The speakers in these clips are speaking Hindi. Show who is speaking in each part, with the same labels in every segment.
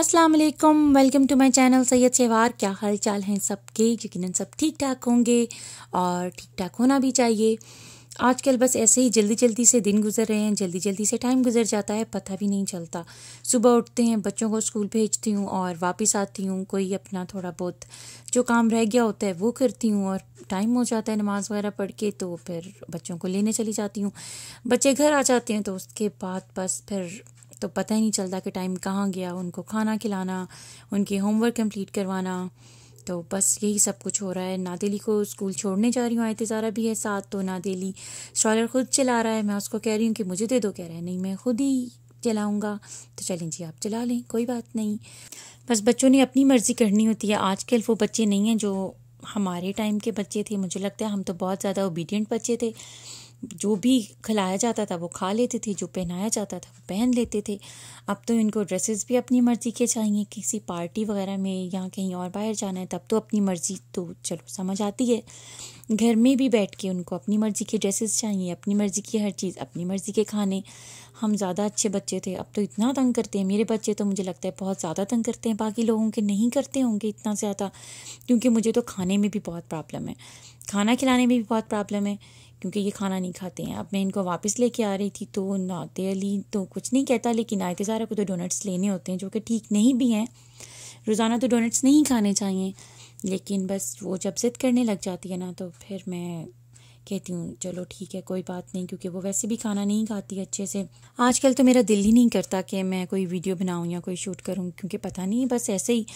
Speaker 1: अस्सलाम वालेकुम welcome to my channel Syed सेवार क्या हाल चाल हैं सबके यकीन सब ठीक ठाक होंगे और ठीक ठाक होना भी चाहिए आजकल बस ऐसे ही जल्दी जल्दी से दिन गुजर रहे हैं जल्दी जल्दी से टाइम गुजर जाता है पता भी नहीं चलता सुबह उठते हैं बच्चों को स्कूल भेजती हूँ और वापस आती हूँ कोई अपना थोड़ा बहुत जो काम रह गया होता है वो करती हूँ और टाइम हो जाता है नमाज़ वगैरह पढ़ के तो फिर बच्चों को लेने चली जाती हूँ बच्चे घर आ जाते हैं तो उसके बाद बस फिर तो पता ही नहीं चलता कि टाइम कहाँ गया उनको खाना खिलाना उनके होमवर्क कंप्लीट करवाना तो बस यही सब कुछ हो रहा है नादेली को स्कूल छोड़ने जा रही हूँ आयतजारा भी है साथ तो नादेली स्ट्रॉलर खुद चला रहा है मैं उसको कह रही हूँ कि मुझे दे दो कह रहा है नहीं मैं खुद ही चलाऊँगा तो चलें जी आप चला लें कोई बात नहीं बस बच्चों ने अपनी मर्ज़ी करनी होती है आजकल वो बच्चे नहीं हैं जो हमारे टाइम के बच्चे थे मुझे लगता है हम तो बहुत ज़्यादा ओबीडियंट बच्चे थे जो भी खिलाया जाता था वो खा लेते थे जो पहनाया जाता था वो पहन लेते थे अब तो इनको ड्रेसेस भी अपनी मर्ज़ी के चाहिए किसी पार्टी वगैरह में या कहीं और बाहर जाना है तब तो अपनी मर्ज़ी तो चलो समझ आती है घर में भी बैठ के उनको अपनी मर्ज़ी के ड्रेसेस चाहिए अपनी मर्ज़ी की हर चीज़ अपनी मर्ज़ी के खाने हम ज़्यादा अच्छे बच्चे थे अब तो इतना तंग करते हैं मेरे बच्चे तो मुझे लगता है बहुत ज़्यादा तंग करते हैं बाकी लोगों के नहीं करते होंगे इतना ज़्यादा क्योंकि मुझे तो खाने में भी बहुत प्रॉब्लम है खाना खिलाने में भी बहुत प्रॉब्लम है क्योंकि ये खाना नहीं खाते हैं अब मैं इनको वापस लेके आ रही थी तो नाते अली तो कुछ नहीं कहता लेकिन आयत ज़ारा को तो डोनट्स लेने होते हैं जो कि ठीक नहीं भी हैं रोज़ाना तो डोनट्स नहीं खाने चाहिए लेकिन बस वो जब ज़िद करने लग जाती है ना तो फिर मैं कहती हूँ चलो ठीक है कोई बात नहीं क्योंकि वो वैसे भी खाना नहीं खाती अच्छे से आजकल तो मेरा दिल ही नहीं करता कि मैं कोई वीडियो बनाऊँ या कोई शूट करूँ क्योंकि पता नहीं बस ऐसे ही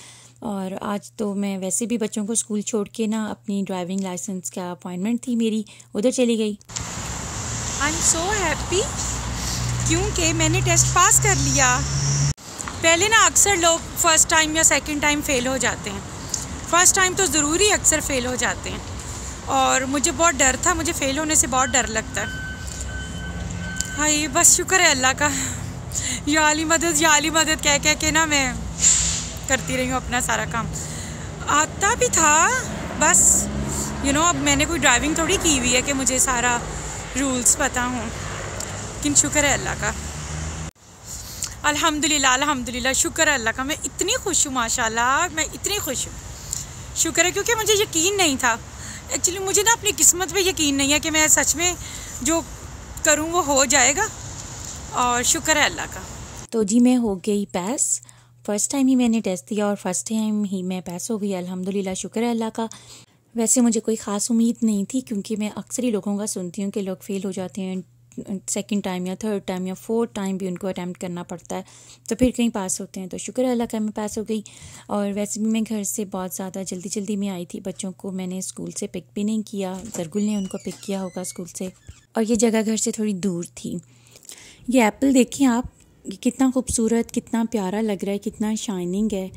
Speaker 1: और आज तो मैं वैसे भी बच्चों को स्कूल छोड़ के ना अपनी ड्राइविंग लाइसेंस का अपॉइंटमेंट थी मेरी उधर चली गई आई एम सो हैप्पी क्योंकि मैंने टेस्ट पास कर लिया पहले ना अक्सर लोग फ़र्स्ट टाइम या सेकंड टाइम फ़ेल हो जाते हैं फ़र्स्ट टाइम तो ज़रूरी अक्सर फ़ेल हो जाते हैं और मुझे बहुत डर था मुझे फ़ेल होने से बहुत डर लगता है हाँ बस शुक्र है अल्लाह का यह अली मदद यह अली मदद कह कह के ना मैं करती रही हूँ अपना सारा काम आता भी था बस यू you नो know, अब मैंने कोई ड्राइविंग थोड़ी की हुई है कि मुझे सारा रूल्स पता हूँ लेकिन शुक्र है अल्लाह का अल्हम्दुलिल्लाह अल्हम्दुलिल्लाह शुक्र है अल्लाह का मैं इतनी खुश हूँ माशाल्लाह मैं इतनी खुश हूँ शुक्र है क्योंकि मुझे यकीन नहीं था एक्चुअली मुझे ना अपनी किस्मत पे यकीन नहीं है कि मैं सच में जो करूँ वो हो जाएगा और शुक्र है अल्लाह का तो जी मैं हो गई पैस फ़र्स्ट टाइम ही मैंने टेस्ट दिया और फ़र्स्ट टाइम ही मैं पैस हो गई अल्हम्दुलिल्लाह शुक्र है अल्लाह का वैसे मुझे कोई ख़ास उम्मीद नहीं थी क्योंकि मैं अक्सर ही लोगों का सुनती हूँ कि लोग फ़ेल हो जाते हैं सेकेंड टाइम या थर्ड टाइम या फोर्थ टाइम भी उनको अटैम्प्ट करना पड़ता है तो फिर कहीं पास होते हैं तो शुक्र अल्लाह का मैं पास हो गई और वैसे भी मैं घर से बहुत ज़्यादा जल्दी जल्दी में आई थी बच्चों को मैंने स्कूल से पिक भी नहीं किया जरगुल ने उनको पिक किया होगा स्कूल से और ये जगह घर से थोड़ी दूर थी ये एप्पल देखें आप ये कितना खूबसूरत कितना प्यारा लग रहा है कितना शाइनिंग है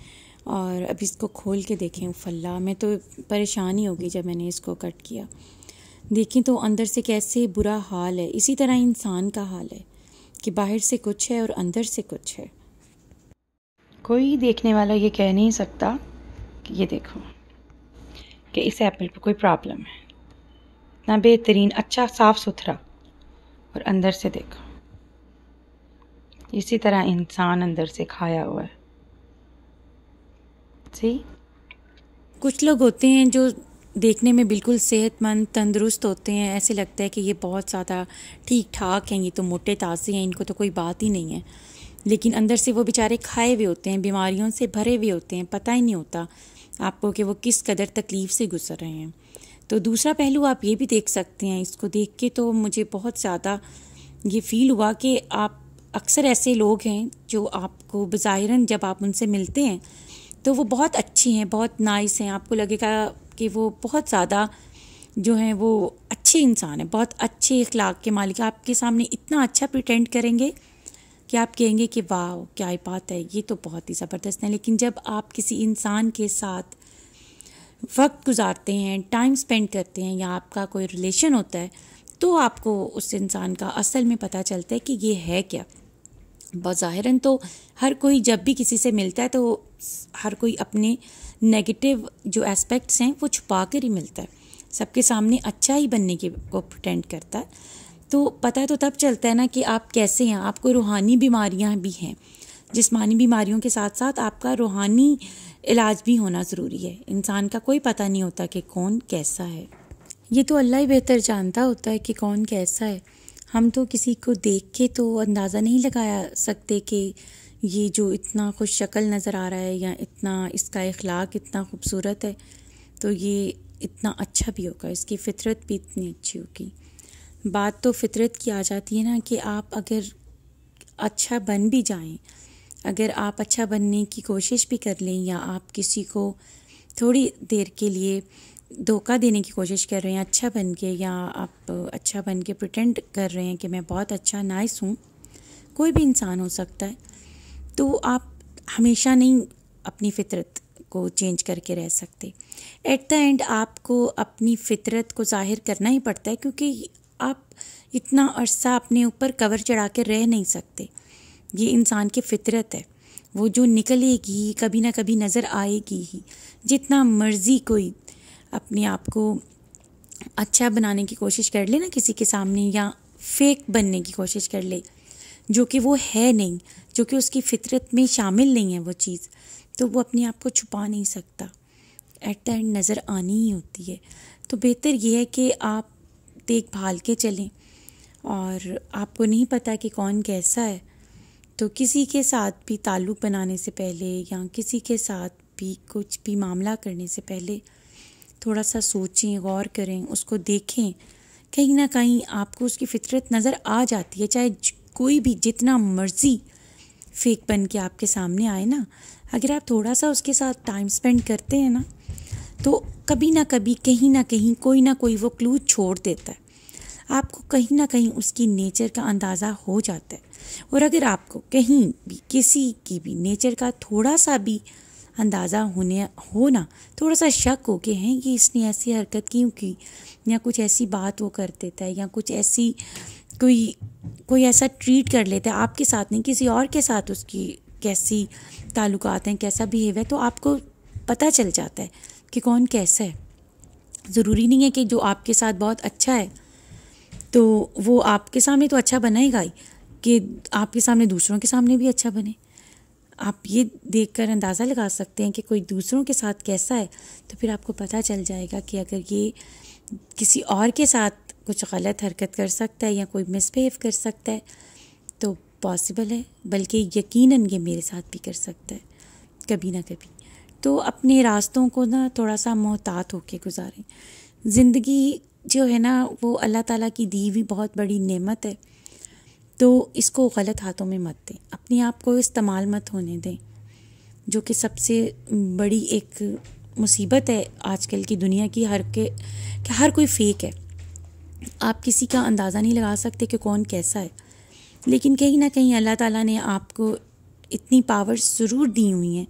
Speaker 1: और अब इसको खोल के देखें फल्ला मैं तो परेशान ही होगी जब मैंने इसको कट किया देखें तो अंदर से कैसे बुरा हाल है इसी तरह इंसान का हाल है कि बाहर से कुछ है और अंदर से कुछ है कोई देखने वाला ये कह नहीं सकता कि ये देखो कि इस एप्पल पर कोई प्रॉब्लम है ना बेहतरीन अच्छा साफ़ सुथरा और अंदर से देखो इसी तरह इंसान अंदर से खाया हुआ है जी कुछ लोग होते हैं जो देखने में बिल्कुल सेहतमंद तंदुरुस्त होते हैं ऐसे लगता है कि ये बहुत ज़्यादा ठीक ठाक हैं ये तो मोटे ताज़े हैं इनको तो कोई बात ही नहीं है लेकिन अंदर से वो बेचारे खाए हुए होते हैं बीमारियों से भरे हुए होते हैं पता ही नहीं होता आपको कि वो किस कदर तकलीफ़ से गुजर रहे हैं तो दूसरा पहलू आप ये भी देख सकते हैं इसको देख के तो मुझे बहुत ज़्यादा ये फील हुआ कि आप अक्सर ऐसे लोग हैं जो आपको बज़ाहिरन जब आप उनसे मिलते हैं तो वो बहुत अच्छी हैं बहुत नाइस हैं आपको लगेगा कि वो बहुत ज़्यादा जो हैं वो अच्छे इंसान हैं बहुत अच्छे अखलाक के मालिक आपके सामने इतना अच्छा प्रिटेंड करेंगे कि आप कहेंगे कि वाह क्या ही बात है ये तो बहुत ही ज़बरदस्त है लेकिन जब आप किसी इंसान के साथ वक्त गुजारते हैं टाइम स्पेंड करते हैं या आपका कोई रिलेशन होता है तो आपको उस इंसान का असल में पता चलता है कि ये है क्या बाहरन तो हर कोई जब भी किसी से मिलता है तो हर कोई अपने नेगेटिव जो एस्पेक्ट्स हैं वो छुपा कर ही मिलता है सबके सामने अच्छा ही बनने के को प्रटेंड करता है तो पता तो तब चलता है ना कि आप कैसे हैं आपको रूहानी बीमारियां भी हैं जिसमानी बीमारियों के साथ साथ आपका रूहानी इलाज भी होना ज़रूरी है इंसान का कोई पता नहीं होता कि कौन कैसा है ये तो अल्लाह ही बेहतर जानता होता है कि कौन कैसा है हम तो किसी को देख के तो अंदाज़ा नहीं लगाया सकते कि ये जो इतना खुश शक्ल नज़र आ रहा है या इतना इसका अखलाक इतना खूबसूरत है तो ये इतना अच्छा भी होगा इसकी फितरत भी इतनी अच्छी होगी बात तो फितरत की आ जाती है ना कि आप अगर अच्छा बन भी जाएं अगर आप अच्छा बनने की कोशिश भी कर लें या आप किसी को थोड़ी देर के लिए धोखा देने की कोशिश कर रहे हैं अच्छा बन के या आप अच्छा बन के प्रटेंड कर रहे हैं कि मैं बहुत अच्छा नाइस हूँ कोई भी इंसान हो सकता है तो आप हमेशा नहीं अपनी फितरत को चेंज करके रह सकते एट द एंड आपको अपनी फितरत को जाहिर करना ही पड़ता है क्योंकि आप इतना अरसा अपने ऊपर कवर चढ़ा के रह नहीं सकते ये इंसान की फितरत है वो जो निकलेगी कभी ना कभी नज़र आएगी ही जितना मर्ज़ी कोई अपने आप को अच्छा बनाने की कोशिश कर ले ना किसी के सामने या फेक बनने की कोशिश कर ले जो कि वो है नहीं जो कि उसकी फितरत में शामिल नहीं है वो चीज़ तो वो अपने आप को छुपा नहीं सकता एट द एंड नज़र आनी ही होती है तो बेहतर ये है कि आप देखभाल के चलें और आपको नहीं पता कि कौन कैसा है तो किसी के साथ भी ताल्लुक़ बनाने से पहले या किसी के साथ भी कुछ भी मामला करने से पहले थोड़ा सा सोचें गौर करें उसको देखें कहीं ना कहीं आपको उसकी फितरत नज़र आ जाती है चाहे कोई भी जितना मर्ज़ी फेक बन के आपके सामने आए ना अगर आप थोड़ा सा उसके साथ टाइम स्पेंड करते हैं ना तो कभी ना कभी कहीं ना कहीं कोई ना कोई वो क्लू छोड़ देता है आपको कहीं ना कहीं उसकी नेचर का अंदाज़ा हो जाता है और अगर आपको कहीं भी किसी की भी नेचर का थोड़ा सा भी अंदाज़ा होने हो ना थोड़ा सा शक हो के हैं कि इसने ऐसी हरकत क्यों की या कुछ ऐसी बात वो कर देता है या कुछ ऐसी कोई कोई ऐसा ट्रीट कर लेता है आपके साथ नहीं किसी और के साथ उसकी कैसी ताल्लुकात हैं कैसा बिहेव है तो आपको पता चल जाता है कि कौन कैसा है ज़रूरी नहीं है कि जो आपके साथ बहुत अच्छा है तो वो आपके सामने तो अच्छा बनाएगा ही कि आपके सामने दूसरों के सामने भी अच्छा बने आप ये देख कर अंदाज़ा लगा सकते हैं कि कोई दूसरों के साथ कैसा है तो फिर आपको पता चल जाएगा कि अगर ये किसी और के साथ कुछ गलत हरकत कर सकता है या कोई मिसबिहेव कर सकता है तो पॉसिबल है बल्कि यकीनन ये मेरे साथ भी कर सकता है कभी ना कभी तो अपने रास्तों को ना थोड़ा सा मोहतात होके गुजारें ज़िंदगी जो है ना वो अल्लाह ताला की दी हुई बहुत बड़ी नेमत है तो इसको गलत हाथों में मत दें अपने आप को इस्तेमाल मत होने दें जो कि सबसे बड़ी एक मुसीबत है आजकल की दुनिया की हर के कि हर कोई फेक है आप किसी का अंदाज़ा नहीं लगा सकते कि कौन कैसा है लेकिन कहीं ना कहीं अल्लाह ताला ने आपको इतनी पावर ज़रूर दी हुई हैं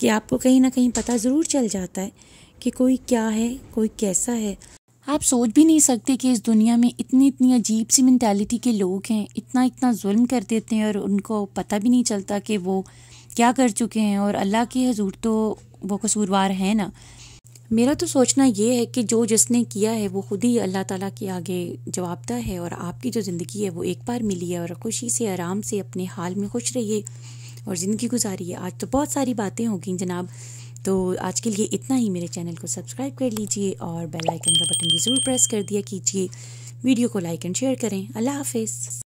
Speaker 1: कि आपको कहीं ना कहीं पता ज़रूर चल जाता है कि कोई क्या है कोई कैसा है आप सोच भी नहीं सकते कि इस दुनिया में इतनी इतनी अजीब सी मैंटेलिटी के लोग हैं इतना इतना जुल्म कर देते हैं और उनको पता भी नहीं चलता कि वो क्या कर चुके हैं और अल्लाह के हजूर तो वो कसूरवार है ना मेरा तो सोचना ये है कि जो जिसने किया है वो खुद ही अल्लाह ताला के आगे जवाबदा है और आपकी जो ज़िंदगी है वो एक बार मिली है और खुशी से आराम से अपने हाल में खुश रहिए और ज़िंदगी गुजारिए आज तो बहुत सारी बातें होगी जनाब तो आज के लिए इतना ही मेरे चैनल को सब्सक्राइब कर लीजिए और बेल आइकन का बटन भी ज़रूर प्रेस कर दिया कीजिए वीडियो को लाइक एंड शेयर करें अल्लाह हाफिज़